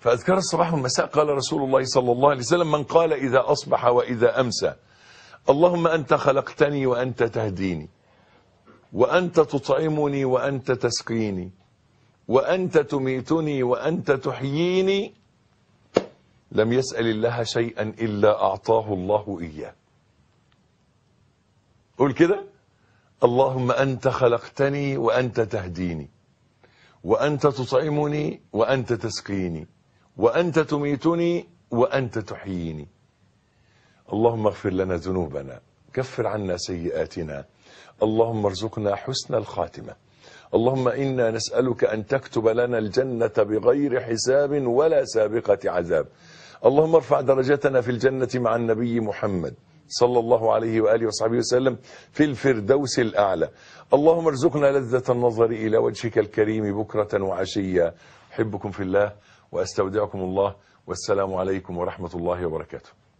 فأذكار الصباح والمساء قال رسول الله صلى الله عليه وسلم من قال إذا أصبح وإذا أمسى اللهم أنت خلقتني وأنت تهديني وأنت تطعمني وأنت تسقيني وأنت تميتني وأنت تحييني لم يسأل الله شيئا إلا أعطاه الله إياه قول كده اللهم أنت خلقتني وأنت تهديني وأنت تطعمني وأنت تسقيني وأنت تميتني وأنت تحييني اللهم اغفر لنا ذنوبنا كفر عنا سيئاتنا اللهم ارزقنا حسن الخاتمة اللهم إنا نسألك أن تكتب لنا الجنة بغير حساب ولا سابقة عذاب اللهم ارفع درجتنا في الجنة مع النبي محمد صلى الله عليه وآله وصحبه وسلم في الفردوس الأعلى اللهم ارزقنا لذة النظر إلى وجهك الكريم بكرة وعشية أحبكم في الله وأستودعكم الله والسلام عليكم ورحمة الله وبركاته